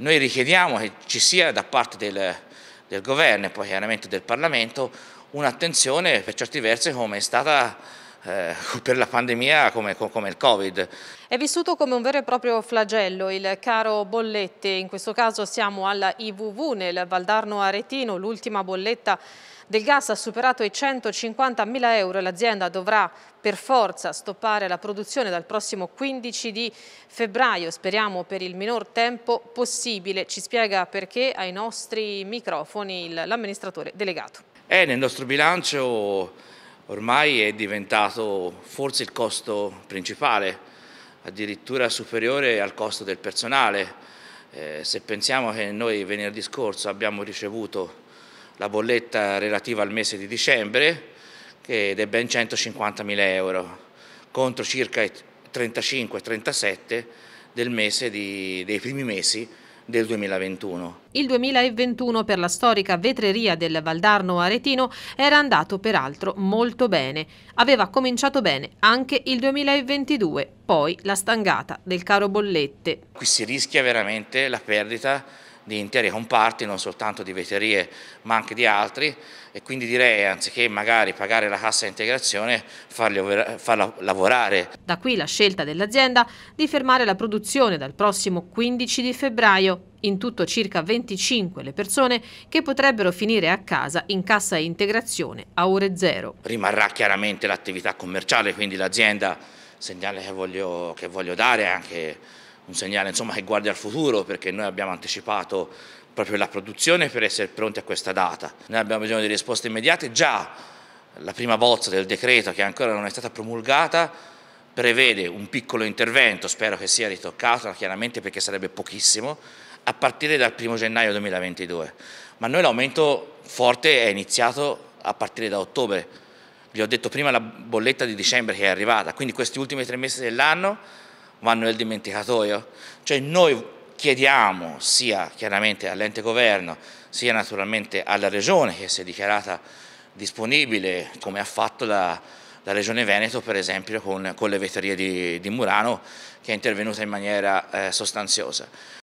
Noi richiediamo che ci sia da parte del, del governo e poi chiaramente del Parlamento un'attenzione per certi versi come è stata eh, per la pandemia come, come, il Covid. È vissuto come un vero e proprio flagello il caro bollette, in questo caso siamo alla IVV nel Valdarno Aretino, l'ultima bolletta del gas ha superato i 150 mila euro e l'azienda dovrà per forza stoppare la produzione dal prossimo 15 di febbraio, speriamo per il minor tempo possibile. Ci spiega perché ai nostri microfoni l'amministratore delegato. Eh, nel nostro bilancio ormai è diventato forse il costo principale, addirittura superiore al costo del personale. Eh, se pensiamo che noi venerdì scorso abbiamo ricevuto la bolletta relativa al mese di dicembre ed è ben 150.000 euro contro circa 35-37 del mese di, dei primi mesi del 2021. Il 2021 per la storica vetreria del Valdarno Aretino era andato peraltro molto bene. Aveva cominciato bene anche il 2022, poi la stangata del caro bollette. Qui si rischia veramente la perdita di interi comparti, non soltanto di veterie ma anche di altri e quindi direi anziché magari pagare la cassa integrazione farli, farla lavorare. Da qui la scelta dell'azienda di fermare la produzione dal prossimo 15 di febbraio. In tutto circa 25 le persone che potrebbero finire a casa in cassa integrazione a ore zero. Rimarrà chiaramente l'attività commerciale, quindi l'azienda, segnale che voglio, che voglio dare anche un segnale insomma, che guardi al futuro perché noi abbiamo anticipato proprio la produzione per essere pronti a questa data. Noi abbiamo bisogno di risposte immediate, già la prima bozza del decreto che ancora non è stata promulgata prevede un piccolo intervento, spero che sia ritoccato chiaramente perché sarebbe pochissimo, a partire dal 1 gennaio 2022. Ma noi l'aumento forte è iniziato a partire da ottobre. Vi ho detto prima la bolletta di dicembre che è arrivata, quindi questi ultimi tre mesi dell'anno vanno nel dimenticatoio? Cioè noi chiediamo sia chiaramente all'ente governo sia naturalmente alla regione che si è dichiarata disponibile come ha fatto la, la regione Veneto per esempio con, con le vetterie di, di, Murano che è intervenuta in maniera eh, sostanziosa.